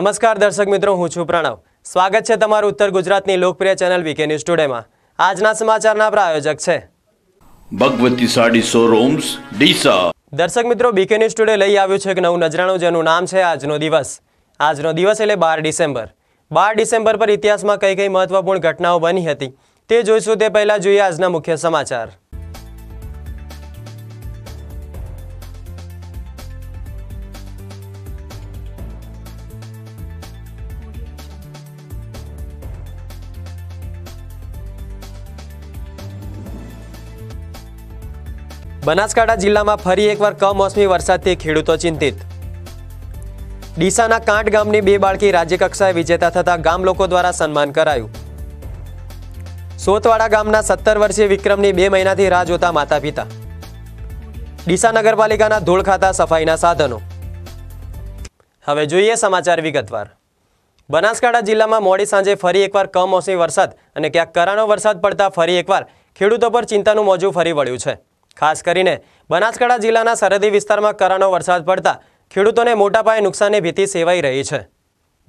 નમસ્કાર દર્શક મિત્રો હું છું પ્રણવ સ્વાગત છે તમારું ઉત્તર ગુજરાતની લોકપ્રિય ચેનલ વીકે ન્યૂઝ ટુડેમાં આજના સમાચારના પ્રાયોજક છે ભગવતી સાડી શોરૂમ્સ ડીસા દર્શક મિત્રો બીકે ન્યૂઝ ટુડે લઈ આવ્યું છે એક નવું નજરાણું જેનું નામ છે આજનો દિવસ આજનો દિવસ એટલે બાર ડિસેમ્બર બાર ડિસેમ્બર પર ઇતિહાસમાં કઈ કઈ મહત્વપૂર્ણ ઘટનાઓ બની હતી તે જોઈશું તે પહેલાં જોઈએ આજના મુખ્ય સમાચાર બનાસકાંઠા જિલ્લામાં ફરી એકવાર કમોસમી વરસાદથી ખેડૂતો ચિંતિત ડીસાના કાંઠ ગામની બે બાળકી રાજ્યકક્ષાએ વિજેતા થતાં ગામ લોકો દ્વારા સન્માન કરાયું સોતવાડા ગામના સત્તર વર્ષીય વિક્રમની બે મહિનાથી રાહ જોતા માતા પિતા ડીસા નગરપાલિકાના ધૂળ ખાતા સફાઈના સાધનો હવે જોઈએ સમાચાર વિગતવાર બનાસકાંઠા જિલ્લામાં મોડી સાંજે ફરી એકવાર કમોસમી વરસાદ અને ક્યાંક કરાણો વરસાદ પડતા ફરી એકવાર ખેડૂતો પર ચિંતાનું મોજું ફરી વળ્યું છે ખાસ કરીને બનાસકાંઠા જિલ્લાના સરહદી વિસ્તારમાં કરાનો વરસાદ પડતા ખેડૂતોને મોટા પાયે નુકસાનની ભીતિ સેવાઈ રહી છે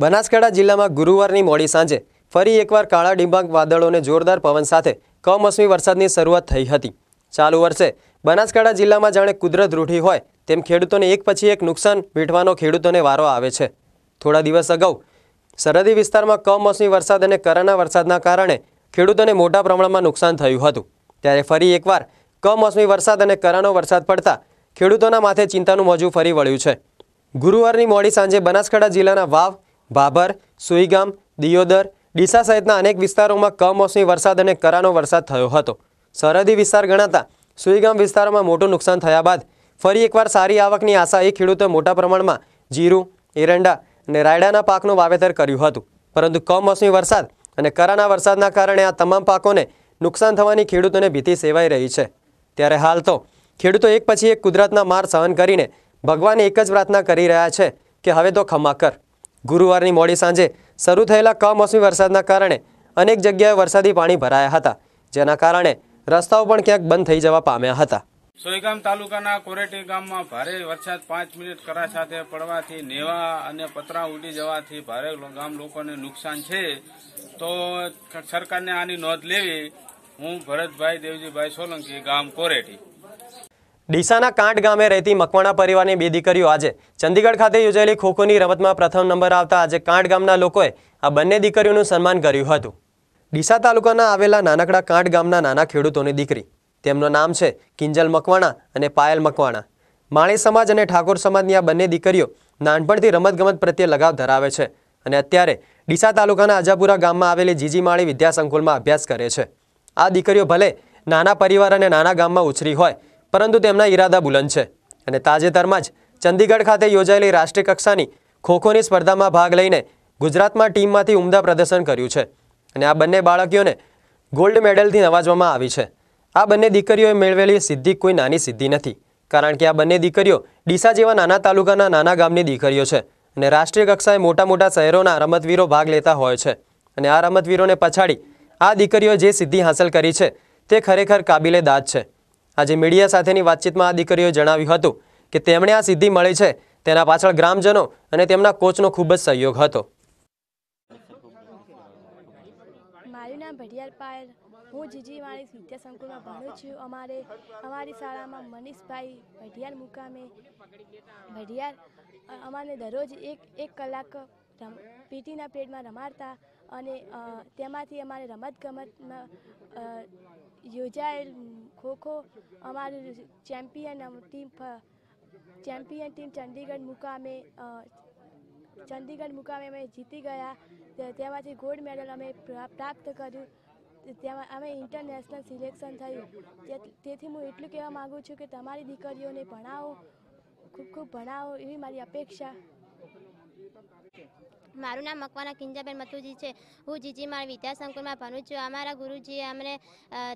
બનાસકાંઠા જિલ્લામાં ગુરુવારની મોડી સાંજે ફરી એકવાર કાળા ડિંબાંગ વાદળોને જોરદાર પવન સાથે કમોસમી વરસાદની શરૂઆત થઈ હતી ચાલુ વર્ષે બનાસકાંઠા જિલ્લામાં જાણે કુદરત રૂઢી હોય તેમ ખેડૂતોને એક પછી એક નુકસાન વીઠવાનો ખેડૂતોને વારો આવે છે થોડા દિવસ અગાઉ સરહદી વિસ્તારમાં કમોસમી વરસાદ અને કરાના વરસાદના કારણે ખેડૂતોને મોટા પ્રમાણમાં નુકસાન થયું હતું ત્યારે ફરી એકવાર કમોસમી વરસાદ અને કરાનો વરસાદ પડતા ખેડૂતોના માથે ચિંતાનું મોજું ફરી વળ્યું છે ગુરુવારની મોડી સાંજે બનાસકાંઠા જિલ્લાના વાવ ભાભર સુઈગામ દિયોદર ડીસા સહિતના અનેક વિસ્તારોમાં કમોસમી વરસાદ અને કરાનો વરસાદ થયો હતો સરહદી વિસ્તાર ગણાતા સુઈગામ વિસ્તારોમાં મોટું નુકસાન થયા બાદ ફરી એકવાર સારી આવકની આશા એ ખેડૂતોએ મોટા પ્રમાણમાં જીરું એરંડા અને રાયડાના પાકનું વાવેતર કર્યું હતું પરંતુ કમોસમી વરસાદ અને કરાના વરસાદના કારણે આ તમામ પાકોને નુકસાન થવાની ખેડૂતોને ભીતિ સેવાઈ રહી છે ત્યારે હાલ તો ખેડૂતો એક પછી એક કુદરતના માર સહન કરીને ભગવાન એક જ પ્રાર્થના કરી રહ્યા છે કે હવે તો ખમા કર ગુરુવારની મોડી સાંજે શરૂ થયેલા કમોસમી વરસાદના કારણે અનેક જગ્યાએ વરસાદી પાણી ભરાયા હતા જેના કારણે રસ્તાઓ પણ ક્યાંક બંધ થઈ જવા પામ્યા હતા સોયગામ તાલુકાના કોરેટી ગામમાં ભારે વરસાદ પાંચ મિનિટ કરા સાથે પડવાથી નેવા અને પતરા ઉડી જવાથી ભારે ગામ લોકોને નુકસાન છે તો સરકારને આની નોંધ લેવી હું ભરતભાઈ દેવજીભાઈ સોલંકી ગામ કોરેટી ડીસાના કાંઠ ગામે રહેતી મકવાણા પરિવારની બે દીકરીઓ આજે ચંદીગઢ ખાતે યોજાયેલી ખોખોની રમતમાં પ્રથમ નંબર આવતા આજે કાંઠ ગામના લોકોએ આ બંને દીકરીઓનું સન્માન કર્યું હતું ડીસા તાલુકાના આવેલા નાનકડા કાંઠ ગામના નાના ખેડૂતોની દીકરી તેમનું નામ છે કિંજલ મકવાણા અને પાયલ મકવાણા માળી સમાજ અને ઠાકોર સમાજની આ બંને દીકરીઓ નાનપણથી રમતગમત પ્રત્યે લગાવ ધરાવે છે અને અત્યારે ડીસા તાલુકાના આજાપુરા ગામમાં આવેલી જીજી માળી વિદ્યાસંકુલમાં અભ્યાસ કરે છે આ દીકરીઓ ભલે નાના પરિવાર અને નાના ગામમાં ઉછરી હોય પરંતુ તેમના ઈરાદા બુલંદ છે અને તાજેતરમાં જ ચંદીગઢ ખાતે યોજાયેલી રાષ્ટ્રીય કક્ષાની ખોખોની સ્પર્ધામાં ભાગ લઈને ગુજરાતમાં ટીમમાંથી ઉમદા પ્રદર્શન કર્યું છે અને આ બંને બાળકીઓને ગોલ્ડ મેડલથી નવાજવામાં આવી છે આ બંને દીકરીઓએ મેળવેલી સિદ્ધિ કોઈ નાની સિદ્ધિ નથી કારણ કે આ બંને દીકરીઓ ડીસા જેવા નાના તાલુકાના નાના ગામની દીકરીઓ છે અને રાષ્ટ્રીય કક્ષાએ મોટા મોટા શહેરોના રમતવીરો ભાગ લેતા હોય છે અને આ રમતવીરોને પછાડી આ દીકરીઓ જે સિદ્ધિ હાંસલ કરી છે તે ખરેખર કાબિલે દાદ છે આજે મીડિયા સાથેની વાતચીતમાં આ દીકરીઓએ જણાવ્યું હતું કે તેમણે આ સિદ્ધિ મળી છે તેના પાછળ ગ્રામજનો અને તેમના કોચનો ખૂબ જ સહયોગ હતો મારું નામ ભડિયાર પાયલ હું જીજી વાણી વિદ્યા સંકુલમાં ભણું છું અમારે અમારી શાળામાં મનીષભાઈ ભડિયાર મુકામે ભડિયાર અમારે દરરોજ એક એક કલાક પીટીના પેડમાં રમાડતા અને તેમાંથી અમારે રમતગમતમાં યોજાયેલ ખોખો અમારી champion team champion team Chandigarh મુકામે ચંદીગઢ મુકામે અમે જીતી ગયા તેમાંથી ગોલ્ડ મેડલ અમે પ્રાપ્ત કર્યું તેમાં અમે ઇન્ટરનેશનલ સિલેક્શન થયું તેથી હું એટલું કહેવા માગું છું કે તમારી દીકરીઓને ભણાવો ખૂબ ખૂબ ભણાવો એવી મારી અપેક્ષા મારું નામ મકવાના કિંજાબેન મથુજી છે હું જીજીમાળ વિદ્યાસંકુલમાં ભણું છું અમારા ગુરુજીએ અમને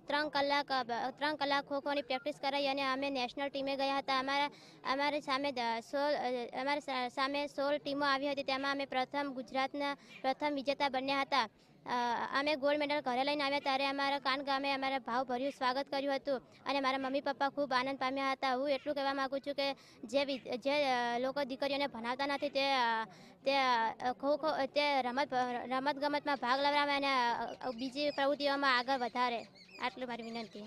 ત્રણ કલાક ત્રણ કલાક ખોખોની પ્રેક્ટિસ કરાવી અને અમે નેશનલ ટીમે ગયા હતા અમારા અમારી સામે સોળ અમારી સામે સોળ ટીમો આવી હતી તેમાં અમે પ્રથમ ગુજરાતના પ્રથમ વિજેતા બન્યા હતા અમે ગોલ્ડ મેડલ ઘરે લઈને આવ્યા ત્યારે અમારા કાન ગામે અમારે ભાવભર્યું સ્વાગત કર્યું હતું અને મારા મમ્મી પપ્પા ખૂબ આનંદ પામ્યા હતા હું એટલું કહેવા માગું છું કે જે જે લોકો દીકરીઓને ભણાવતા નથી તે તે ખો ખો તે રમત રમત ગમતમાં ભાગ લેવડાવે અને બીજી પ્રવૃત્તિઓમાં આગળ વધારે આટલું મારી વિનંતી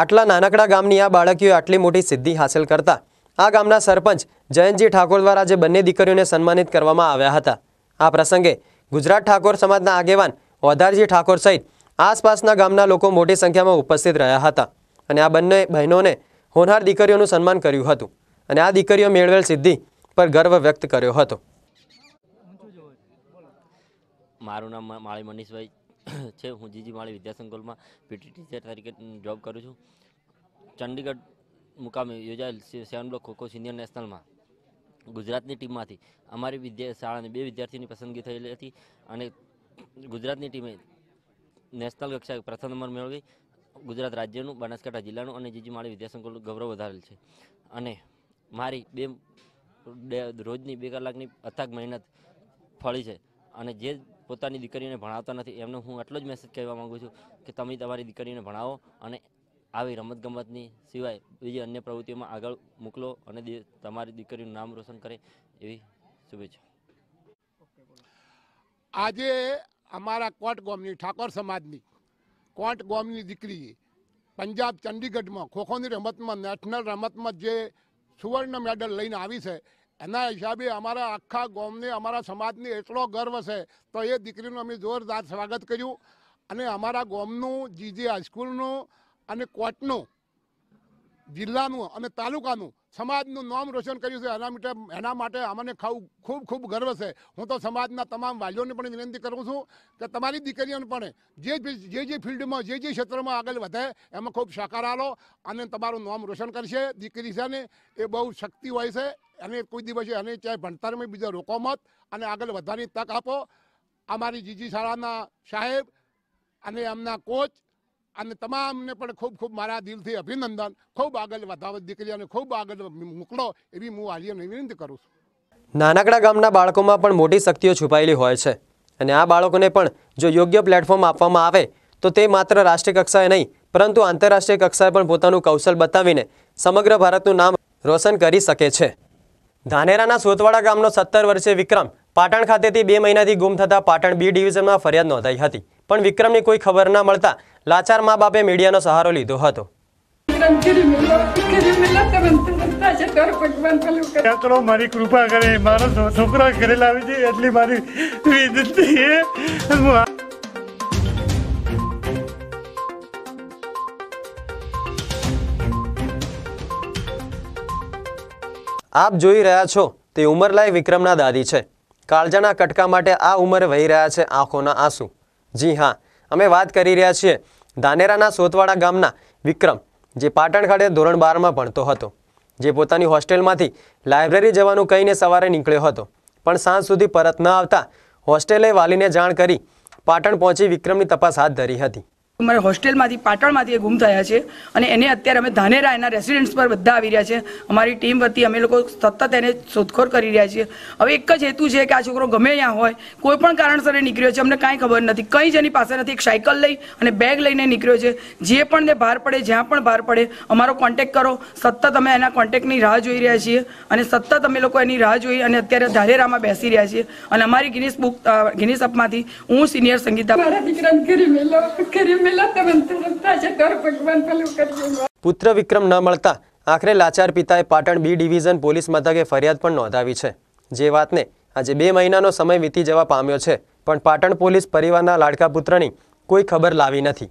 આટલા નાનકડા ગામની આ બાળકીઓ આટલી મોટી સિદ્ધિ હાંસલ કરતા આ ગામના સરપંચ જયંતજી ઠાકોર દ્વારા જે બંને દીકરીઓને સન્માનિત કરવામાં આવ્યા હતા આ પ્રસંગે ગુજરાત ઠાકોર સમાજના આગેવાન ઓધારજી ઠાકોર સહિત આસપાસના ગામના લોકો મોટી સંખ્યામાં ઉપસ્થિત રહ્યા હતા અને આ બંને બહેનોને હોનહાર દીકરીઓનું સન્માન કર્યું હતું અને આ દીકરીઓ મેળવેલ સિદ્ધિ પર ગર્વ વ્યક્ત કર્યો હતો મારું નામ માળી મનીષભાઈ છે હું જીજી માળી વિદ્યાસંકુલમાં પીટી ટીચર તરીકે જોબ કરું છું ચંડીગઢ મુકામે યોજાયેલ સેવન બ્લોક ખોખો સિનિયર નેશનલમાં ગુજરાતની ટીમમાંથી અમારી વિદ્યા શાળાની બે વિદ્યાર્થીની પસંદગી થયેલી હતી અને ગુજરાતની ટીમે નેશનલ કક્ષાએ પ્રથમ નંબર મેળવી ગુજરાત રાજ્યનું બનાસકાંઠા જિલ્લાનું અને જીજી માળી વિદ્યાસંકુલનું ગૌરવ વધારેલ છે અને મારી બે રોજની બે કલાકની અથાગ મહેનત ફળી છે અને જે પોતાની દીકરીને ભણાવતા નથી એમને હું આટલો જ મેસેજ કહેવા માગું છું કે તમે તમારી દીકરીને ભણાવો અને આવી રમતગમતની સિવાય બીજી અન્ય પ્રવૃત્તિઓમાં આગળ મોકલો અને તમારી દીકરીનું નામ રોશન કરે એવી શુભેચ્છા આજે અમારા કોટ ગોમની ઠાકોર સમાજની કોટ ગોમની દીકરી પંજાબ ચંડીગઢમાં ખોખોની રમતમાં નેશનલ રમતમાં જે સુવર્ણ મેડલ લઈને આવી છે એના હિસાબે અમારા આખા ગોમને અમારા સમાજને એટલો ગર્વ છે તો એ દીકરીનું અમે જોરદાર સ્વાગત કર્યું અને અમારા ગોમનું જી જે હાઈસ્કૂલનું અને કોર્ટનું જિલ્લાનું અને તાલુકાનું સમાજનું નામ રોશન કર્યું છે એના માટે એના માટે અમને ખૂબ ખૂબ ગર્વ છે હું તો સમાજના તમામ વાલીઓને પણ વિનંતી કરું છું કે તમારી દીકરીઓને પણ જે જે જે ફિલ્ડમાં જે જે ક્ષેત્રમાં આગળ વધે એમાં ખૂબ સાકાર આલો અને તમારું નામ રોશન કરશે દીકરી છે ને એ બહુ શક્તિ હોય છે અને કોઈ દિવસે એને ચાહે ભણતરમાં બીજા રોકો મત અને આગળ વધવાની તક આપો અમારી જીજી શાળાના સાહેબ અને એમના કોચ અને તમામને પણ ખૂબ ખૂબ મારા દિલથી અભિનંદન ખૂબ આગળ વધાવો દીકરીઓને ખૂબ આગળ મોકલો એવી હું આલિયાને વિનંતી કરું છું નાનકડા ગામના બાળકોમાં પણ મોટી શક્તિઓ છુપાયેલી હોય છે અને આ બાળકોને પણ જો યોગ્ય પ્લેટફોર્મ આપવામાં આવે તો તે માત્ર રાષ્ટ્રીય કક્ષાએ નહીં પરંતુ આંતરરાષ્ટ્રીય કક્ષાએ પણ પોતાનું કૌશલ બતાવીને સમગ્ર ભારતનું નામ રોશન કરી શકે છે ધાનેરાના સોતવાડા ગામનો સત્તર વર્ષીય વિક્રમ પાટણ ખાતેથી બે મહિનાથી ગુમ થતાં પાટણ બી ડિવિઝનમાં ફરિયાદ નોંધાઈ હતી પણ વિક્રમની કોઈ ખબર ના મળતા લાચાર મા બાપે મીડિયાનો સહારો લીધો હતો કૃપા કરે છોકરા આપ જોઈ રહ્યા છો તે ઉંમરલાય વિક્રમના દાદી છે કાળજાના કટકા માટે આ ઉંમરે વહી રહ્યા છે આંખોના આંસુ જી હા અમે વાત કરી રહ્યા છીએ ધાનેરાના સોતવાડા ગામના વિક્રમ જે પાટણ ખાડે ધોરણ બારમાં ભણતો હતો જે પોતાની હોસ્ટેલમાંથી લાઇબ્રેરી જવાનું કહીને સવારે નીકળ્યો હતો પણ સાંજ સુધી પરત ન આવતા હોસ્ટેલે વાલીને જાણ કરી પાટણ પહોંચી વિક્રમની તપાસ હાથ ધરી હતી અમારે હોસ્ટેલમાંથી પાટણમાંથી એ ગુમ થયા છે અને એને અત્યારે અમે ધાનેરા એના રેસિડેન્ટ્સ પર બધા આવી રહ્યા છે અમારી ટીમ વતી અમે લોકો સતત એને શોધખોળ કરી રહ્યા છીએ હવે એક જ હેતુ છે કે આ છોકરો ગમે ત્યાં હોય કોઈ પણ કારણસર એ નીકળ્યો છે અમને કાંઈ ખબર નથી કંઈ જ એની પાસે નથી એક સાયકલ લઈ અને બેગ લઈને નીકળ્યો છે જે પણ ને બહાર પડે જ્યાં પણ બહાર પડે અમારો કોન્ટેક કરો સતત અમે એના કોન્ટેકની રાહ જોઈ રહ્યા છીએ અને સતત અમે લોકો એની રાહ જોઈ અને અત્યારે ધાનેરામાં બેસી રહ્યા છીએ અને અમારી ગિનિસ બુક ગિનિસ અપમાંથી હું સિનિયર સંગીતા દીકરાને કરી પુત્ર વિક્રમ ન મળતા આખરે લાચાર પિતાએ પાટણ બી ડિવિઝન પોલીસ મથકે ફરિયાદ પણ નોંધાવી છે જે વાતને આજે બે મહિનાનો સમય વીતી જવા પામ્યો છે પણ પાટણ પોલીસ પરિવારના લાડકા પુત્રની કોઈ ખબર લાવી નથી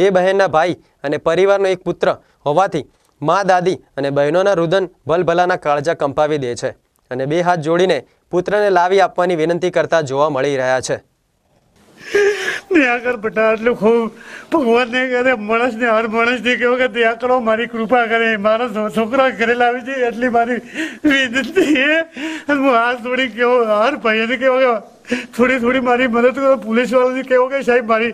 બે બહેનના ભાઈ અને પરિવારનો એક પુત્ર હોવાથી મા દાદી અને બહેનોના રુદન ભલભલાના કાળજા કંપાવી દે છે અને બે હાથ જોડીને પુત્રને લાવી આપવાની વિનંતી કરતા જોવા મળી રહ્યા છે દયા કર બટા આટલું ખૂબ ભગવાનને કરે માણસને હર માણસને કહેવો કે દયા કરો મારી કૃપા કરે મારા છોકરા ઘરે લાવી છે એટલી મારી વિનંતી છે હું હાથ થોડી કેવો હર ભાઈને કેવો કે થોડી થોડી મારી મદદ કરો પોલીસવાળાને કેવો કે સાહેબ મારી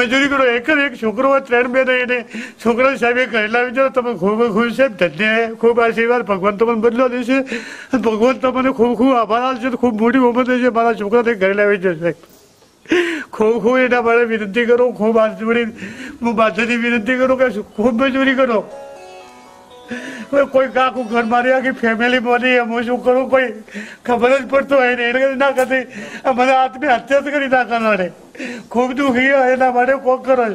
મજૂરી કરો એક જ એક છોકરો હોય ત્રણ બે નહીં અને છોકરો સાહેબ એ ઘરે લાવી જાઓ તમે ખૂબ ખુશ છે ધન્ય ખૂબ આશીર્વાદ ભગવાન તમને બદલો દેશે ભગવાન તમને ખૂબ ખૂબ આભાર આપશે ખૂબ મોટી ઉમર છે મારા છોકરાને ઘરે લાવી જશે સાહેબ ખૂબ ખૂબ એના માટે વિનંતી કરું ખૂબ હાથ હું માથેથી વિનંતી કરું કે ખૂબ મજૂરી કરો હવે કોઈ કાકું ઘર મારી આખી ફેમિલી બની હું શું કરું કોઈ ખબર જ પડતો હોય ને એટલે ના કરતી મને આત્મી હત્યા કરી નાખવાના ખૂબ દુઃખી એના માટે કોક કરો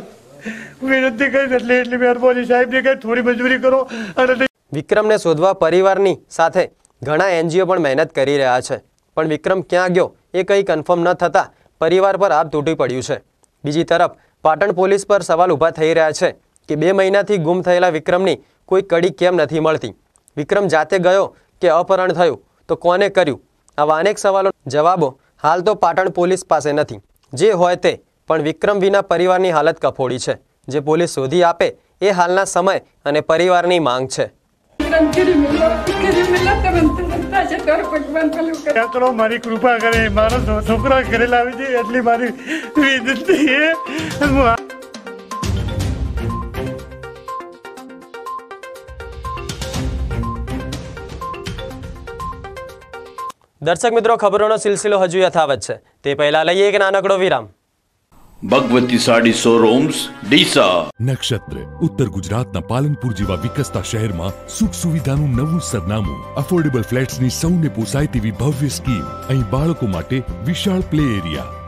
વિનંતી કરી એટલે એટલી મહેરબાની સાહેબની કંઈ થોડી મજૂરી કરો અને વિક્રમને શોધવા પરિવારની સાથે ઘણા એનજીઓ પણ મહેનત કરી રહ્યા છે પણ વિક્રમ ક્યાં ગયો એ કંઈ કન્ફર્મ ન થતાં પરિવાર પર આપ તૂટી પડ્યું છે બીજી તરફ પાટણ પોલીસ પર સવાલ ઊભા થઈ રહ્યા છે કે બે મહિનાથી ગુમ થયેલા વિક્રમની કોઈ કડી કેમ નથી મળતી વિક્રમ જાતે ગયો કે અપહરણ થયું તો કોને કર્યું આવા અનેક સવાલો જવાબો હાલ તો પાટણ પોલીસ પાસે નથી જે હોય તે પણ વિક્રમ વિના પરિવારની હાલત કફોડી છે જે પોલીસ શોધી આપે એ હાલના સમય અને પરિવારની માંગ છે કરતા મારી કૃપા કરે મારો છોકરા ઘરે લાવી દે એટલી મારી વિનંતી દર્શક મિત્રો ખબરોનો સિલસિલો હજુ યથાવત છે તે પહેલાં લઈએ એક નાનકડો વિરામ ભગવતી સાડી શોરૂમ્સ ડીસા નક્ષત્ર ઉત્તર ગુજરાતના પાલનપુર જેવા વિકસતા શહેરમાં સુખ સુવિધાનું નવું સરનામું અફોર્ડેબલ ફ્લેટ્સની સૌને પોસાય તેવી ભવ્ય સ્કીમ અહીં બાળકો માટે વિશાળ પ્લે એરિયા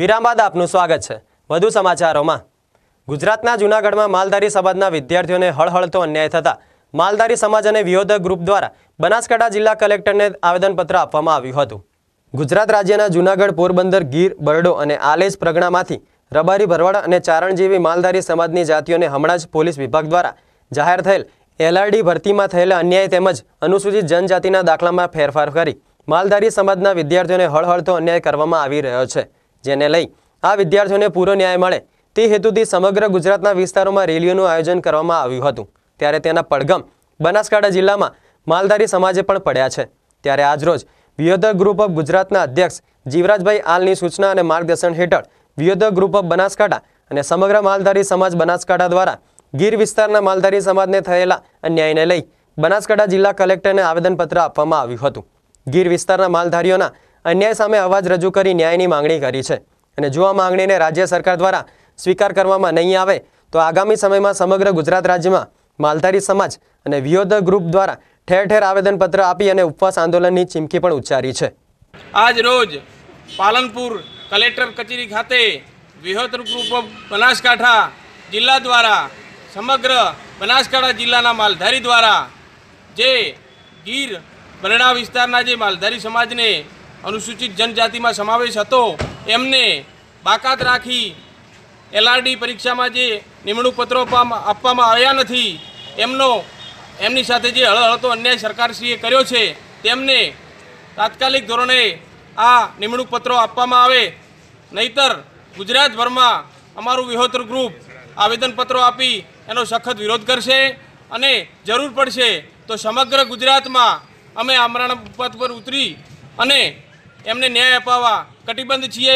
વિરામ બાદ આપનું સ્વાગત છે વધુ સમાચારોમાં ગુજરાતના જૂનાગઢમાં માલધારી સમાજના વિદ્યાર્થીઓને હળહળતો અન્યાય થતા માલધારી સમાજ અને વિયોધક ગ્રુપ દ્વારા બનાસકાંઠા જિલ્લા કલેક્ટરને આવેદનપત્ર આપવામાં આવ્યું હતું ગુજરાત રાજ્યના જૂનાગઢ પોરબંદર ગીર બરડો અને આલેજ પ્રગણામાંથી રબારી ભરવાડ અને ચારણ જેવી માલધારી સમાજની જાતિઓને હમણાં જ પોલીસ વિભાગ દ્વારા જાહેર થયેલ એલઆરડી ભરતીમાં થયેલા અન્યાય તેમજ અનુસૂચિત જનજાતિના દાખલામાં ફેરફાર કરી માલધારી સમાજના વિદ્યાર્થીઓને હળહળતો અન્યાય કરવામાં આવી રહ્યો છે જેને લઈ આ વિદ્યાર્થીઓને પૂરો ન્યાય મળે તે હેતુથી સમગ્ર ગુજરાતના વિસ્તારોમાં રેલીઓનું આયોજન કરવામાં આવ્યું હતું ત્યારે તેના પડગમ બનાસકાંઠા જિલ્લામાં માલધારી સમાજે પણ પડ્યા છે ત્યારે આજરોજ વિયોદર ગ્રુપ ઓફ ગુજરાતના અધ્યક્ષ જીવરાજભાઈ આલની સૂચના અને માર્ગદર્શન હેઠળ વિયોદર ગ્રુપ ઓફ બનાસકાંઠા અને સમગ્ર માલધારી સમાજ બનાસકાંઠા દ્વારા ગીર વિસ્તારના માલધારી સમાજને થયેલા અન્યાયને લઈ બનાસકાંઠા જિલ્લા કલેક્ટરને આવેદનપત્ર આપવામાં આવ્યું હતું ગીર વિસ્તારના માલધારીઓના અન્યાય સામે અવાજ રજૂ કરી ન્યાયની માંગણી કરી છે અને જો આ માંગણીને રાજ્ય સરકાર દ્વારા સ્વીકાર કરવામાં નહીં આવે તો આગામી સમયમાં સમગ્ર ગુજરાત રાજ્યમાં માલધારી સમાજ અને વિયોધ ગ્રુપ દ્વારા ઠેર ઠેર આવેદનપત્ર આપી અને ઉપવાસ આંદોલનની ચીમકી પણ ઉચ્ચારી છે આજ રોજ પાલનપુર કલેક્ટર કચેરી ખાતે વિહોત ગ્રુપ ઓફ બનાસકાંઠા જિલ્લા દ્વારા સમગ્ર બનાસકાંઠા જિલ્લાના માલધારી દ્વારા જે ગીર બરડા વિસ્તારના જે માલધારી સમાજને અનુસૂચિત જનજાતિમાં સમાવેશ હતો એમને બાકાત રાખી એલઆરડી પરીક્ષામાં જે નિમણૂક પત્રો આપવામાં આવ્યા નથી એમનો એમની સાથે જે હળહળતો અન્યાય સરકારશ્રીએ કર્યો છે તેમને તાત્કાલિક ધોરણે આ નિમણૂક પત્રો આપવામાં આવે નહીતર ગુજરાતભરમાં અમારું વિહોત્ર ગ્રુપ આવેદનપત્રો આપી એનો સખત વિરોધ કરશે અને જરૂર પડશે તો સમગ્ર ગુજરાતમાં અમે આમરણ પથ પર ઉતરી અને એમને ન્યાય અપાવવા કટિબદ્ધ છીએ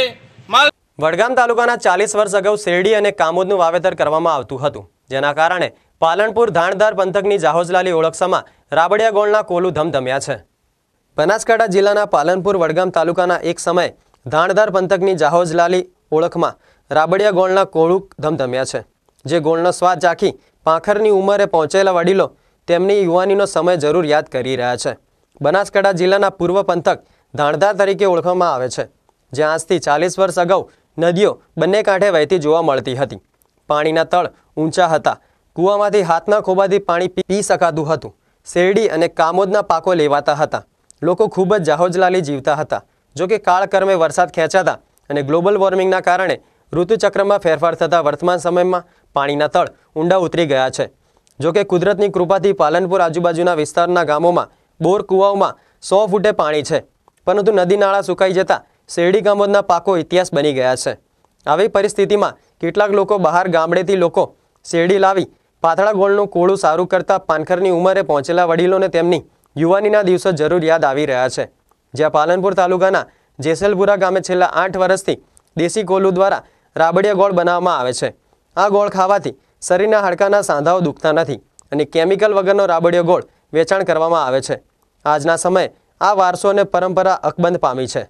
વડગામ તાલુકાના ચાલીસ વર્ષ અગાઉ શેરડી અને કામોદનું વાવેતર કરવામાં આવતું હતું જેના કારણે પાલનપુર ધાણધાર પંથકની જાહોજલાલી ઓળખસામાં રાબડિયા ગોળના કોલું ધમધમ્યા છે બનાસકાંઠા જિલ્લાના પાલનપુર વડગામ તાલુકાના એક સમયે ધાણધાર પંથકની જાહોજલાલી ઓળખમાં રાબડિયા ગોળના કોળું ધમધમ્યા છે જે ગોળનો સ્વાદ ચાખી પાંખરની ઉંમરે પહોંચેલા વડીલો તેમની યુવાનીનો સમય જરૂર યાદ કરી રહ્યા છે બનાસકાંઠા જિલ્લાના પૂર્વ પંથક ધાણધાર તરીકે ઓળખવામાં આવે છે જ્યાં આજથી ચાલીસ વર્ષ અગાઉ નદીઓ બંને કાંઠે વહેતી જોવા મળતી હતી પાણીના તળ ઊંચા હતા કૂવામાંથી હાથના ખોબાથી પાણી પી શકાતું હતું શેરડી અને કામોદના પાકો લેવાતા હતા લોકો ખૂબ જ જાહોજલાલી જીવતા હતા જોકે કાળક્રમે વરસાદ ખેંચાતા અને ગ્લોબલ વોર્મિંગના કારણે ઋતુચક્રમાં ફેરફાર થતાં વર્તમાન સમયમાં પાણીના તળ ઊંડા ઉતરી ગયા છે જોકે કુદરતની કૃપાથી પાલનપુર આજુબાજુના વિસ્તારના ગામોમાં બોર કૂવાઓમાં સો ફૂટે પાણી છે પરંતુ નદી નાળા સુકાઈ જતા શેરડી ગામોદના પાકો ઇતિહાસ બની ગયા છે આવી પરિસ્થિતિમાં કેટલાક લોકો બહાર ગામડેથી લોકો શેરડી લાવી પાથળા ગોળનું કોળું સારું કરતા પાનખરની ઉંમરે પહોંચેલા વડીલોને તેમની યુવાનીના દિવસો જરૂર યાદ આવી રહ્યા છે જ્યાં પાલનપુર તાલુકાના જેસલપુરા ગામે છેલ્લા આઠ વર્ષથી દેશી કોલું દ્વારા રાબડિયા ગોળ બનાવવામાં આવે છે આ ગોળ ખાવાથી શરીરના હાડકાના સાંધાઓ દુખતા નથી અને કેમિકલ વગરનો રાબડિયો ગોળ વેચાણ કરવામાં આવે છે આજના સમયે આ વારસો અને પરંપરા અકબંધ પામી છે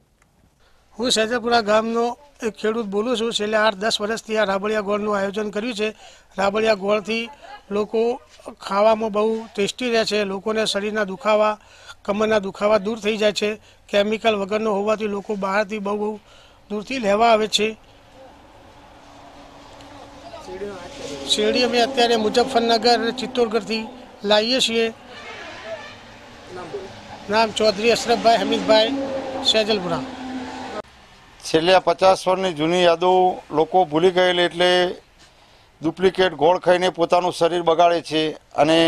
હું સૈદપુરા ગામનો એક ખેડૂત બોલું છું છેલ્લા આઠ દસ વર્ષથી આ રાબળિયા ગોળનું આયોજન કર્યું છે રાબળિયા ગોળથી લોકો ખાવામાં બહુ ટેસ્ટી રહે છે લોકોને શરીરના દુખાવા કમરના દુખાવા દૂર થઈ જાય છે કેમિકલ વગરનો હોવાથી લોકો બહારથી બહુ બહુ દૂરથી લેવા આવે છે શેરડી અમે અત્યારે મુજફ્ફરનગર ચિત્તોડગઢથી લાવીએ છીએ નામ ચૌધરી અશરફભાઈ હમીદભાઈ સેજલપુરા છેલ્લા પચાસ વર્ષની જૂની યાદો લોકો ભૂલી ગયેલી એટલે ડુપ્લિકેટ ગોળ ખાઈને પોતાનું શરીર બગાડે છે અને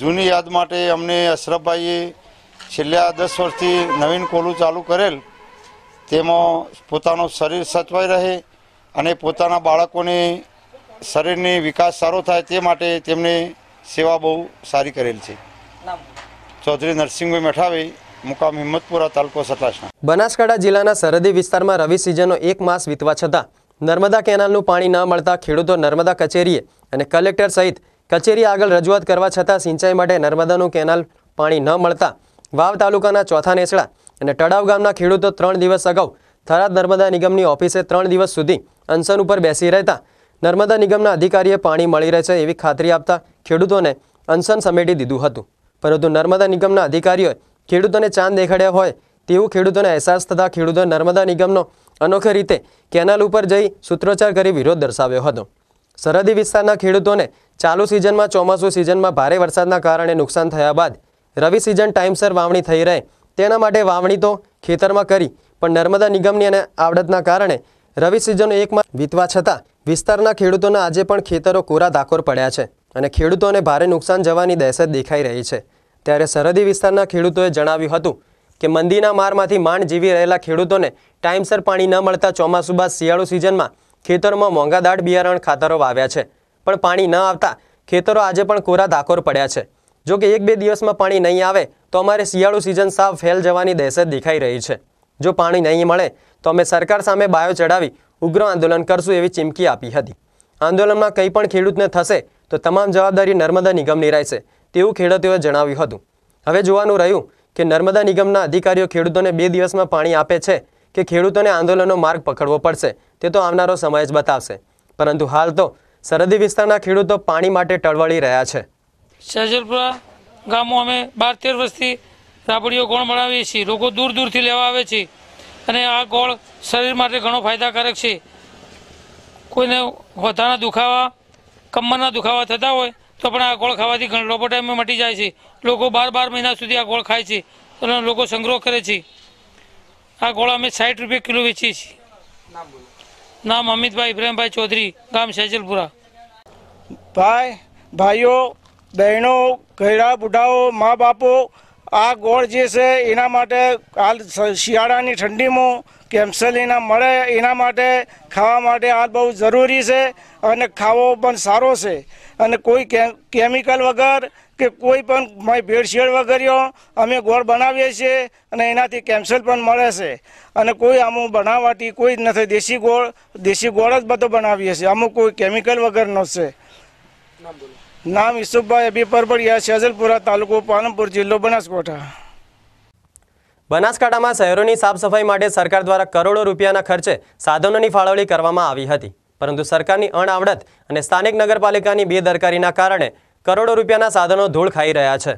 જૂની યાદ માટે અમને અશરફભાઈએ છેલ્લા દસ વર્ષથી નવીન કોલું ચાલુ કરેલ તેમાં પોતાનું શરીર સચવાઈ રહે અને પોતાના બાળકોને શરીરની વિકાસ સારો થાય તે માટે તેમને સેવા બહુ સારી કરેલ છે ચૌધરી નરસિંહભાઈ મઠાવી મુકામ હિંમતપુરા તાલુકો સતલાસણા બનાસકાંઠા જિલ્લાના સરહદી વિસ્તારમાં રવિ સિઝનનો એક માસ વીતવા છતાં નર્મદા કેનાલનું પાણી ન મળતા ખેડૂતો નર્મદા કચેરીએ અને કલેક્ટર સહિત કચેરી આગળ રજૂઆત કરવા છતાં સિંચાઈ માટે નર્મદાનું કેનાલ પાણી ન મળતા વાવ તાલુકાના ચોથા નેસડા અને ટડાવ ગામના ખેડૂતો ત્રણ દિવસ અગાઉ થરાદ નર્મદા નિગમની ઓફિસે ત્રણ દિવસ સુધી અનશન ઉપર બેસી રહેતા નર્મદા નિગમના અધિકારીએ પાણી મળી રહે છે એવી ખાતરી આપતા ખેડૂતોને અનશન સમેટી દીધું હતું પરંતુ નર્મદા નિગમના અધિકારીઓએ ખેડૂતોને ચાંદ દેખાડ્યા હોય તેવું ખેડૂતોને અહેસાસ થતાં ખેડૂતો નર્મદા નિગમનો અનોખી રીતે કેનાલ ઉપર જઈ સૂત્રોચ્ચાર કરી વિરોધ દર્શાવ્યો હતો સરહદી વિસ્તારના ખેડૂતોને ચાલુ સિઝનમાં ચોમાસું સિઝનમાં ભારે વરસાદના કારણે નુકસાન થયા બાદ રવિ સિઝન ટાઈમસર વાવણી થઈ રહે તેના માટે વાવણી તો ખેતરમાં કરી પણ નર્મદા નિગમની અને આવડતના કારણે રવિ સિઝન એકમાં વીતવા છતાં વિસ્તારના ખેડૂતોના આજે પણ ખેતરો કોરા ધાકોર પડ્યા છે અને ખેડૂતોને ભારે નુકસાન જવાની દહેશત દેખાઈ રહી છે ત્યારે સરહદી વિસ્તારના ખેડૂતોએ જણાવ્યું હતું કે મંદીના મારમાંથી માંડ જીવી રહેલા ખેડૂતોને ટાઈમસર પાણી ન મળતા ચોમાસુ બાદ શિયાળુ સિઝનમાં ખેતરોમાં મોંઘા દાળ બિયારણ ખાતરો વાવ્યા છે પણ પાણી ન આવતા ખેતરો આજે પણ કોરા ધાકોર પડ્યા છે જો કે એક બે દિવસમાં પાણી નહીં આવે તો અમારે શિયાળુ સિઝન સાવ ફેલ જવાની દહેશત દેખાઈ રહી છે જો પાણી નહીં મળે તો અમે સરકાર સામે બાયો ચડાવી ઉગ્ર આંદોલન કરશું એવી ચીમકી આપી હતી આંદોલનમાં કંઈ પણ ખેડૂતને થશે તો તમામ જવાબદારી નર્મદા નિગમની રહેશે તેવું ખેડૂતોએ જણાવ્યું હતું હવે જોવાનું રહ્યું કે નર્મદા નિગમના અધિકારીઓ ખેડૂતોને બે દિવસમાં પાણી આપે છે કે ખેડૂતોને આંદોલનનો માર્ગ પકડવો પડશે તે તો આવનારો સમય જ બતાવશે પરંતુ હાલ તો સરહદી વિસ્તારના ખેડૂતો પાણી માટે ટળવળી રહ્યા છે શાજલપુરા ગામો અમે બાર તેર વર્ષથી રાબડીઓ ગોળ મળાવીએ છીએ લોકો દૂર દૂરથી લેવા આવે છે અને આ ગોળ શરીર માટે ઘણો ફાયદાકારક છે કોઈને વધારાના દુખાવા કમરના દુખાવા થતા હોય તો પણ આ ગોળ ખાવાથી ઘણા લોકો મટી જાય છે લોકો બાર બાર મહિના સુધી આ ગોળ ખાય છે અને લોકો સંગ્રહ કરે છે આ ગોળ અમે સાઠ રૂપિયા કિલો વેચીએ છીએ નામ અમિતભાઈ ઇબ્રાહીમભાઈ ચૌધરી ગામ સૈજલપુરા ભાઈ ભાઈઓ બહેનો ઘેરા બુઢાઓ મા બાપો આ ગોળ જે છે એના માટે હાલ શિયાળાની ઠંડીમાં કેમ્સેલિના મળે એના માટે ખાવા માટે હાલ બહુ જરૂરી છે અને ખાવો પણ સારો છે અને કોઈ કેમિકલ વગર કે કોઈ પણ ભેળસેળ વગર અમે ગોળ બનાવીએ છીએ અને એનાથી કેન્સર પણ મળે છે અને કોઈ આમ બનાવટી કોઈ જ નથી દેશી ગોળ દેશી ગોળ જ બધો બનાવીએ છીએ અમુક કોઈ કેમિકલ વગરનો છે નામ ઈસુભાઈ અભી પરબડિયા શેજલપુરા તાલુકો પાલનપુર જિલ્લો બનાસકાંઠા બનાસકાંઠામાં શહેરોની સાફ સફાઈ માટે સરકાર દ્વારા કરોડો રૂપિયાના ખર્ચે સાધનોની ફાળવણી કરવામાં આવી હતી પરંતુ સરકારની અણઆવડત અને સ્થાનિક નગરપાલિકાની બેદરકારીના કારણે કરોડો રૂપિયાના સાધનો ધૂળ ખાઈ રહ્યા છે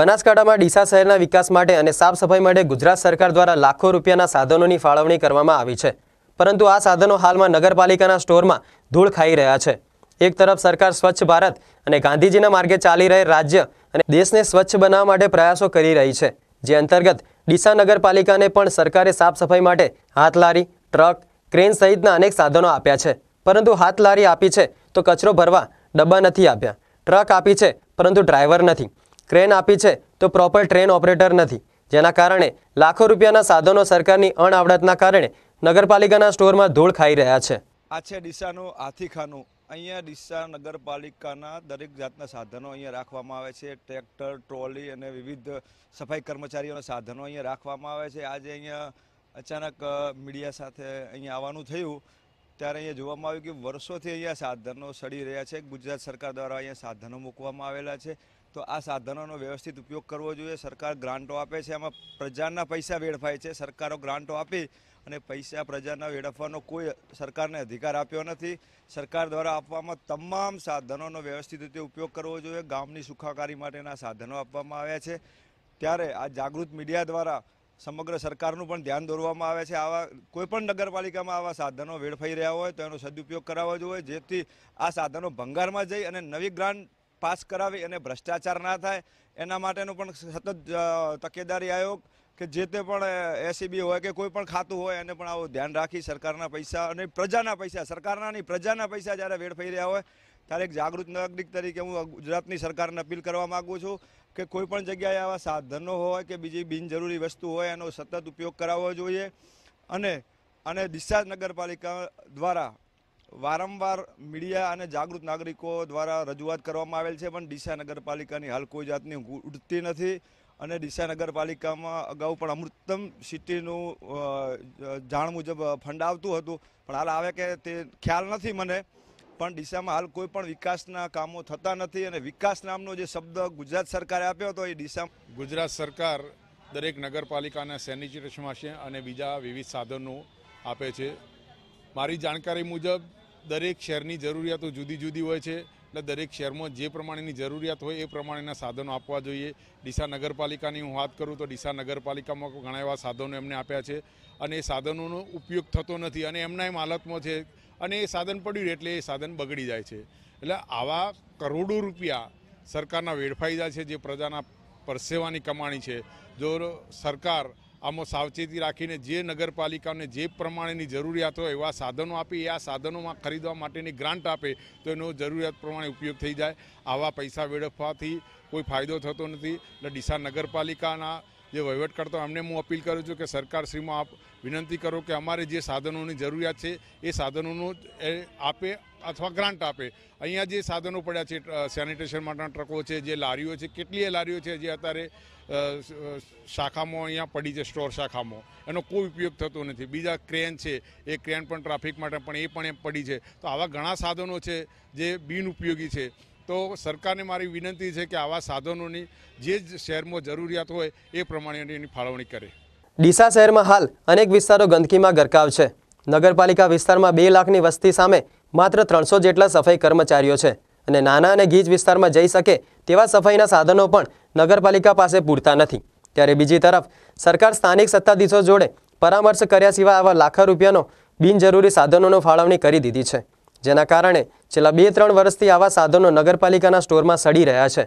બનાસકાંઠામાં ડીસા શહેરના વિકાસ માટે અને સાફ સફાઈ માટે ગુજરાત સરકાર દ્વારા લાખો રૂપિયાના સાધનોની ફાળવણી કરવામાં આવી છે પરંતુ આ સાધનો હાલમાં નગરપાલિકાના સ્ટોરમાં ધૂળ ખાઈ રહ્યા છે એક તરફ સરકાર સ્વચ્છ ભારત અને ગાંધીજીના માર્ગે ચાલી રહેલ રાજ્ય અને દેશને સ્વચ્છ બનાવવા માટે પ્રયાસો કરી રહી છે જે અંતર્ગત ડીસા નગરપાલિકાને પણ સરકારે સાફ સફાઈ માટે હાથલારી ટ્રક ક્રેન સહિતના અનેક સાધનો આપ્યા છે પરંતુ હાથલારી આપી છે તો કચરો ભરવા ડબ્બા નથી આપ્યા ટ્રક આપી છે પરંતુ ડ્રાઈવર નથી ક્રેન આપી છે તો પ્રોપર ટ્રેન ઓપરેટર નથી જેના કારણે લાખો રૂપિયાના સાધનો સરકારની અણઆવડતના કારણે નગરપાલિકાના સ્ટોરમાં ધૂળ ખાઈ રહ્યા છે આ છે ડીસાનું હાથીખાનું અહીંયા ડીસા નગરપાલિકાના દરેક જાતના સાધનો અહીંયા રાખવામાં આવે છે ટ્રેક્ટર ટ્રોલી અને વિવિધ સફાઈ કર્મચારીઓના સાધનો અહીંયા રાખવામાં આવે છે આજે અહીંયા અચાનક મીડિયા સાથે અહીંયા આવવાનું થયું ત્યારે અહીંયા જોવામાં આવ્યું કે વર્ષોથી અહીંયા સાધનો સડી રહ્યા છે ગુજરાત સરકાર દ્વારા અહીંયા સાધનો મૂકવામાં આવેલા છે તો આ સાધનોનો વ્યવસ્થિત ઉપયોગ કરવો જોઈએ સરકાર ગ્રાન્ટો આપે છે એમાં પ્રજાના પૈસા વેડફાય છે સરકારો ગ્રાન્ટો આપી અને પૈસા પ્રજાના વેડફવાનો કોઈ સરકારને અધિકાર આપ્યો નથી સરકાર દ્વારા આપવામાં તમામ સાધનોનો વ્યવસ્થિત રીતે ઉપયોગ કરવો જોઈએ ગામની સુખાકારી માટેના સાધનો આપવામાં આવ્યા છે ત્યારે આ જાગૃત મીડિયા દ્વારા સમગ્ર સરકારનું પણ ધ્યાન દોરવામાં આવે છે આવા કોઈપણ નગરપાલિકામાં આવા સાધનો વેડફાઈ રહ્યા હોય તો એનો સદુપયોગ કરાવવો જોઈએ જેથી આ સાધનો ભંગારમાં જઈ અને નવી ગ્રાન્ટ પાસ કરાવી અને ભ્રષ્ટાચાર ના થાય એના માટેનું પણ સતત તકેદારી આયોગ કે જે તે પણ એસીબી હોય કે કોઈ પણ ખાતું હોય એને પણ આવું ધ્યાન રાખી સરકારના પૈસા અને પ્રજાના પૈસા સરકારના નહીં પ્રજાના પૈસા જ્યારે વેડફાઈ રહ્યા હોય ત્યારે એક જાગૃત નાગરિક તરીકે હું ગુજરાતની સરકારને અપીલ કરવા માગું છું કે કોઈ પણ જગ્યાએ આવા સાધનો હોય કે બીજી બિનજરૂરી વસ્તુ હોય એનો સતત ઉપયોગ કરાવવો જોઈએ અને અને દિશા નગરપાલિકા દ્વારા વારંવાર મીડિયા અને જાગૃત નાગરિકો દ્વારા રજૂઆત કરવામાં આવેલ છે પણ ડીસા નગરપાલિકાની હાલ કોઈ જાતની ઉડતી નથી અને ડીસા નગરપાલિકામાં અગાઉ પણ અમૃતમ સિટીનું જાણ મુજબ ફંડ આવતું હતું પણ હાલ આવે કે તે ખ્યાલ નથી મને પણ ડીસામાં હાલ કોઈ પણ વિકાસના કામો થતા નથી અને વિકાસ નામનો જે શબ્દ ગુજરાત સરકારે આપ્યો હતો એ ડીસા ગુજરાત સરકાર દરેક નગરપાલિકાના સેનિટેશન છે અને બીજા વિવિધ સાધનો આપે છે મારી જાણકારી મુજબ દરેક શહેરની જરૂરિયાતો જુદી જુદી હોય છે એટલે દરેક શહેરમાં જે પ્રમાણેની જરૂરિયાત હોય એ પ્રમાણેના સાધનો આપવા જોઈએ ડીસા નગરપાલિકાની હું વાત કરું તો ડીસા નગરપાલિકામાં ઘણા એવા સાધનો એમને આપ્યા છે અને એ સાધનોનો ઉપયોગ થતો નથી અને એમના એમ હાલતમાં છે અને એ સાધન પડ્યું એટલે એ સાધન બગડી જાય છે એટલે આવા કરોડો રૂપિયા સરકારના વેડફાઈ જાય છે જે પ્રજાના પરસેવાની કમાણી છે જો સરકાર આમાં સાવચેતી રાખીને જે નગરપાલિકાઓને જે પ્રમાણેની જરૂરિયાત હોય એવા સાધનો આપી આ સાધનોમાં ખરીદવા માટેની ગ્રાન્ટ આપે તો એનો જરૂરિયાત પ્રમાણે ઉપયોગ થઈ જાય આવા પૈસા વેડફવાથી કોઈ ફાયદો થતો નથી એટલે ડીસા નગરપાલિકાના જે વહીવટ કરતો એમને હું અપીલ કરું છું કે સરકારશ્રીમાં આપ વિનંતી કરો કે અમારે જે સાધનોની જરૂરિયાત છે એ સાધનોનું આપે અથવા ગ્રાન્ટ આપે અહીંયા જે સાધનો પડ્યા છે સેનિટેશન માટેના ટ્રકો છે જે લારીઓ છે કેટલીય લારીઓ છે જે અત્યારે શાખામાં અહીંયા પડી છે સ્ટોર શાખામાં એનો કોઈ ઉપયોગ થતો નથી બીજા ક્રેન છે એ ક્રેન પણ ટ્રાફિક માટે પણ એ પણ એમ પડી છે તો આવા ઘણા સાધનો છે જે બિનઉપયોગી છે તો સરકારને મારી વિનંતી છે કે આવા સાધનોની જે શહેરમાં જરૂરિયાત હોય એ પ્રમાણે એની ફાળવણી કરે ડીસા શહેરમાં હાલ અનેક વિસ્તારો ગંદકીમાં ગરકાવ છે નગરપાલિકા વિસ્તારમાં બે લાખની વસ્તી સામે માત્ર ત્રણસો જેટલા સફાઈ કર્મચારીઓ છે અને નાના અને ગીજ વિસ્તારમાં જઈ શકે તેવા સફાઈના સાધનો પણ નગરપાલિકા પાસે પૂરતા નથી ત્યારે બીજી તરફ સરકાર સ્થાનિક સત્તાધીશો જોડે પરામર્શ કર્યા સિવાય આવા લાખો રૂપિયાનો બિનજરૂરી સાધનોનો ફાળવણી કરી દીધી છે જેના કારણે છેલ્લા બે ત્રણ વર્ષથી આવા સાધનો નગરપાલિકાના સ્ટોરમાં સડી રહ્યા છે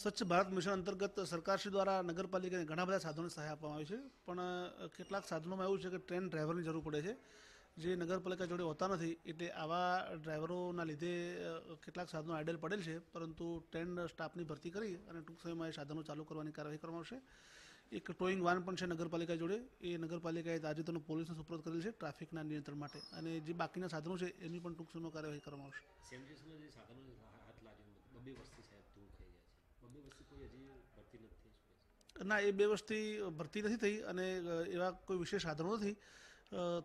સ્વચ્છ ભારત મિશન અંતર્ગત સરકારશ્રી દ્વારા નગરપાલિકાને ઘણા બધા સાધનોની સહાય આપવામાં આવી છે પણ કેટલાક સાધનોમાં એવું છે કે ટ્રેન ડ્રાઈવરની જરૂર પડે છે જે નગરપાલિકા જોડે હોતા નથી એટલે આવા ડ્રાઈવરોના લીધે કેટલાક સાધનો આઇડલ પડેલ છે પરંતુ ટ્રેન સ્ટાફની ભરતી કરી અને ટૂંક સમયમાં એ સાધનો ચાલુ કરવાની કાર્યવાહી કરવામાં આવશે એક ટોઈંગ વાન પણ છે નગરપાલિકા જોડે એ નગરપાલિકાએ તાજેતરનો પોલીસને સુપ્રત કરેલ છે ટ્રાફિકના નિયંત્રણ માટે અને જે બાકીના સાધનો છે એની પણ ટૂંક સમયમાં કાર્યવાહી કરવામાં આવશે ના એ બે વસ્તી ભરતી નથી થઈ અને એવા કોઈ વિશેષ સાધનો નથી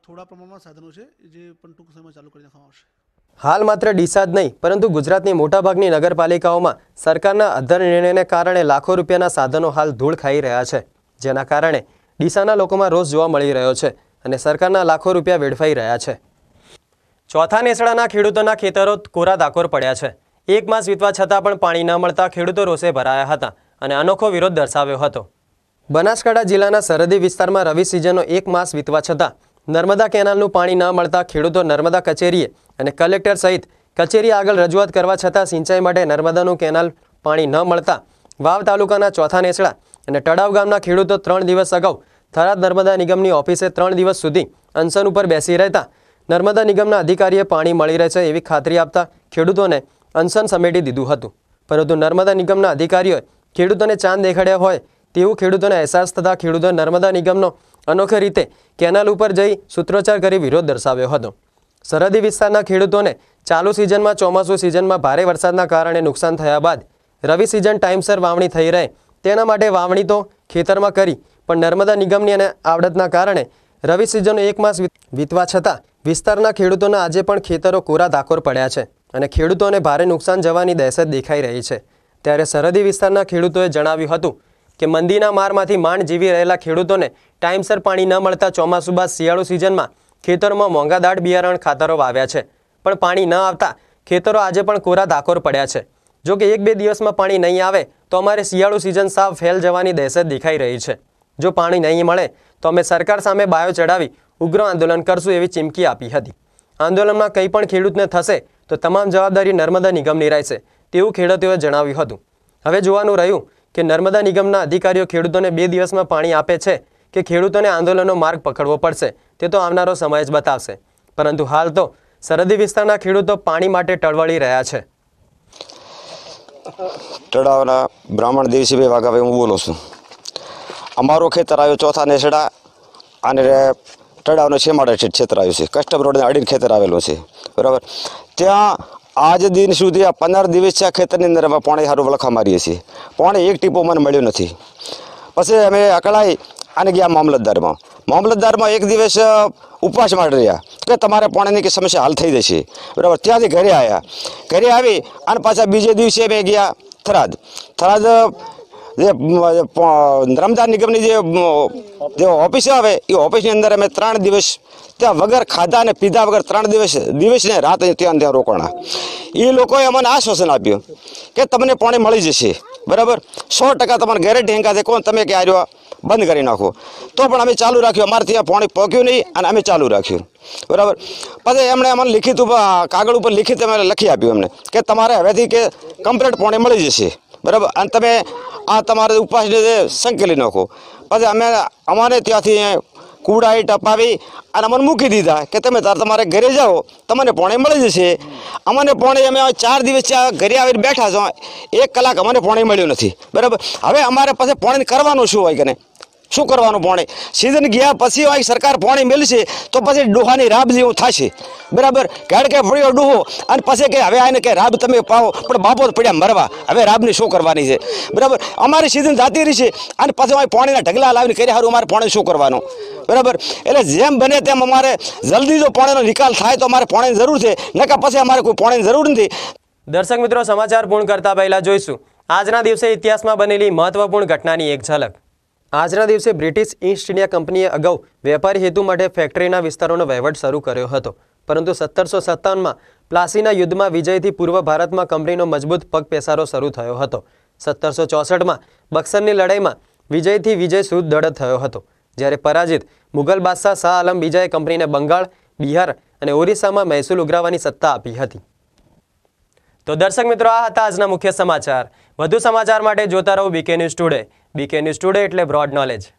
થોડા પ્રમાણમાં સાધનો છે જે પણ ટૂંક સમયમાં ચાલુ કરી નાખવામાં આવશે હાલ માત્ર ડીસા જ નહીં પરંતુ ગુજરાતની મોટાભાગની નગરપાલિકાઓમાં સરકારના અધર નિર્ણયને કારણે લાખો રૂપિયાના સાધનો હાલ ધૂળ ખાઈ રહ્યા છે જેના કારણે ડીસાના લોકોમાં રોષ જોવા મળી રહ્યો છે અને સરકારના લાખો રૂપિયા વેડફાઈ રહ્યા છે ચોથા નેસડાના ખેડૂતોના ખેતરો કોરા દાકોર પડ્યા છે એક માસ વીતવા છતાં પણ પાણી ન મળતા ખેડૂતો રોષે ભરાયા હતા અને અનોખો વિરોધ દર્શાવ્યો હતો બનાસકાંઠા જિલ્લાના સરહદી વિસ્તારમાં રવિ સિઝનનો એક માસ વીતવા છતાં નર્મદા કેનાલનું પાણી ન મળતા ખેડૂતો નર્મદા કચેરીએ અને કલેક્ટર સહિત કચેરી આગળ રજૂઆત કરવા છતાં સિંચાઈ માટે નર્મદાનું કેનાલ પાણી ન મળતા વાવ તાલુકાના ચોથા નેસડા અને તળાવ ગામના ખેડૂતો ત્રણ દિવસ અગાઉ થરાદ નર્મદા નિગમની ઓફિસે ત્રણ દિવસ સુધી અનશન ઉપર બેસી રહેતા નર્મદા નિગમના અધિકારીએ પાણી મળી રહે છે એવી ખાતરી આપતા ખેડૂતોને અનશન સમેટી દીધું હતું પરંતુ નર્મદા નિગમના અધિકારીઓએ ખેડૂતોને ચાંદ દેખાડ્યા હોય તેવું ખેડૂતોને અહેસાસ થતાં ખેડૂતો નર્મદા નિગમનો અનોખી રીતે કેનાલ ઉપર જઈ સૂત્રોચ્ચાર કરી વિરોધ દર્શાવ્યો હતો સરહદી વિસ્તારના ખેડૂતોને ચાલુ સિઝનમાં ચોમાસું સિઝનમાં ભારે વરસાદના કારણે નુકસાન થયા બાદ રવિ સિઝન ટાઈમસર વાવણી થઈ રહે તેના માટે વાવણી તો ખેતરમાં કરી પણ નર્મદા નિગમની અને આવડતના કારણે રવિ સિઝનનો એક માસ વીતવા છતાં વિસ્તારના ખેડૂતોના આજે પણ ખેતરો કોરા ધાકોર પડ્યા છે અને ખેડૂતોને ભારે નુકસાન જવાની દહેશત દેખાઈ રહી છે ત્યારે સરહદી વિસ્તારના ખેડૂતોએ જણાવ્યું હતું કે મંદીના મારમાંથી માંડ જીવી રહેલા ખેડૂતોને ટાઈમસર પાણી ન મળતા ચોમાસુ બાદ શિયાળુ સિઝનમાં ખેતરોમાં મોંઘા દાટ બિયારણ ખાતરો વાવ્યા છે પણ પાણી ન આવતા ખેતરો આજે પણ કોરા ધાકોર પડ્યા છે જો કે એક બે દિવસમાં પાણી નહીં આવે તો અમારે શિયાળુ સિઝન સાવ ફેલ જવાની દહેશત દેખાઈ રહી છે જો પાણી નહીં મળે તો અમે સરકાર સામે બાયો ચડાવી ઉગ્ર આંદોલન કરશું એવી ચીમકી આપી હતી આંદોલનમાં કંઈ પણ ખેડૂતને થશે તો તમામ જવાબદારી નર્મદા નિગમની રહેશે તેવું ખેડૂતોએ જણાવ્યું હતું હવે જોવાનું રહ્યું કે નર્મદા નિગમના અધિકારીઓ ખેડૂતોને બે દિવસમાં પાણી આપે છે કે ખેડૂતોને આંદોલનનો માર્ગ પકડવો પડશે તે તો આવનારો સમય જ બતાવશે પરંતુ હાલ તો સરહદી વિસ્તારના ખેડૂતો પાણી માટે ટળવળી રહ્યા છે ટડાવના બ્રાહ્મણ દેવસિંહભાઈ વાઘાભાઈ હું બોલું છું અમારો ખેતર આવ્યો ચોથા નેસડા અને ટડાવનો છેમાડા ક્ષેત્ર આવ્યું છે કસ્ટમ રોડને અડીને ખેતર આવેલું છે બરાબર ત્યાં આજ દિન સુધી આ પંદર દિવસ આ ખેતરની અંદર અમે પાણી સારું વલખા મારીએ છીએ પાણી એક ટીપો મને મળ્યું નથી પછી અમે અકળાઈ અને ગયા મામલતદારમાં મામલતદારમાં એક દિવસ ઉપવાસ માટે રહ્યા કે તમારે પાણીની કે સમસ્યા હાલ થઈ જશે બરાબર ત્યાંથી ઘરે આવ્યા ઘરે આવી અને પાછા બીજે દિવસે મેં ગયા થરાદ થરાદ જે નર્મદા નિગમની જે ઓફિસ આવે એ ઓફિસની અંદર અમે ત્રણ દિવસ ત્યાં વગર ખાધા અને પીધા વગર ત્રણ દિવસ દિવસને રાત ત્યાં ત્યાં રોકાણા એ લોકોએ અમને આશ્વાસન આપ્યું કે તમને પાણી મળી જશે બરાબર સો ટકા તમારે ઘરે ઢેંકા દે કોણ તમે ક્યાં આવ્યો બંધ કરી નાખો તો પણ અમે ચાલુ રાખ્યું અમારે ત્યાં પાણી પહોંચ્યું નહીં અને અમે ચાલુ રાખ્યું બરાબર પછી એમણે અમને લિખિત કાગળ ઉપર લિખિત અમે લખી આપ્યું એમને કે તમારે હવેથી કે કમ્પ્લેટ પાણી મળી જશે બરાબર અને તમે આ તમારે ઉપાસને સંકેલી નાખો પછી અમે અમારે ત્યાંથી કુડાઈ ટપાવી અને અમને મૂકી દીધા કે તમે તાર તમારે ઘરે જાઓ તમને પોણે મળી જશે અમને પોણે અમે ચાર દિવસ ઘરે આવીને બેઠા છો એક કલાક અમને પોણે મળ્યું નથી બરાબર હવે અમારે પાસે પોણે કરવાનું શું હોય કે શું કરવાનું પોણે સિઝન ગયા પછી આ સરકાર પોણે મેલશે તો પછી ડોહાની રાબ જેવું થશે બરાબર કેડ કે પડ્યો ડોહો અને પછી કે હવે આને કે રાબ તમે પાવો પણ બાપો પડ્યા મરવા હવે રાબની શું કરવાની છે બરાબર અમારી સિઝન જાતી રહી છે અને પછી આ પોણીના ઢગલા લાવીને કરી સારું અમારે પાણી શું કરવાનું બરાબર એટલે જેમ બને તેમ અમારે જલ્દી જો પોણેનો નિકાલ થાય તો અમારે પાણીની જરૂર છે નકા પછી અમારે કોઈ પાણીની જરૂર નથી દર્શક મિત્રો સમાચાર પૂર્ણ કરતા પહેલાં જોઈશું આજના દિવસે ઇતિહાસમાં બનેલી મહત્વપૂર્ણ ઘટનાની એક ઝલક આજના દિવસે બ્રિટિશ ઈસ્ટ ઇન્ડિયા કંપનીએ અગાઉ વેપારી હેતુ માટે ફેક્ટરીના વિસ્તારોનો વહીવટ શરૂ કર્યો હતો પરંતુ સત્તરસો સત્તાવનમાં પ્લાસીના યુદ્ધમાં વિજયથી પૂર્વ ભારતમાં કંપનીનો મજબૂત પગપેસારો શરૂ થયો હતો સત્તરસો ચોસઠમાં બક્સરની લડાઈમાં વિજયથી વિજય સુદ્ધ દડત થયો હતો જ્યારે પરાજિત મુઘલ બાદશાહ શાહ આલમ બીજાએ કંપનીને બંગાળ બિહાર અને ઓરિસ્સામાં મહેસૂલ ઉઘરાવવાની સત્તા આપી હતી તો દર્શક મિત્રો આ હતા આજના મુખ્ય સમાચાર વધુ સમાચાર માટે જોતા રહો બીકે ન્યૂઝ ટુડે બીકેની સ્ટુડે એટલે બ્રોડ નોલેજ